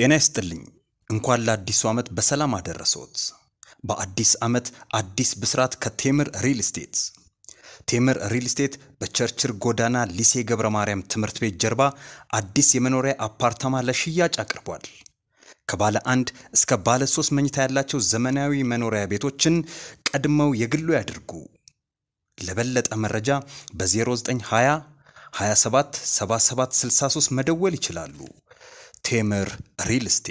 ጤና ይስጥልኝ። እንኳን ለአዲሱ ዓመት በሰላም አደረሰዎት። በአዲስ ዓመት አዲስ ብስራት ከቴምር ሪል ስቴት። ቴምር ሪል ስቴት በቸርችል ጎዳና ሊሴ ገብረ ማርያም ትምህርት ቤት ጀርባ አዲስ የመኖሪያ አፓርታማ ለሽያጭ አቅርቧል። ከባለ አንድ እስከ ባለ ሶስት መኝታ ያላቸው ዘመናዊ መኖሪያ ቤቶችን ቀድመው የግሉ ያድርጉ። ለበለጠ መረጃ በ0920 27 77 63 መደወል ይችላሉ። ቴምር ሪል ስቴት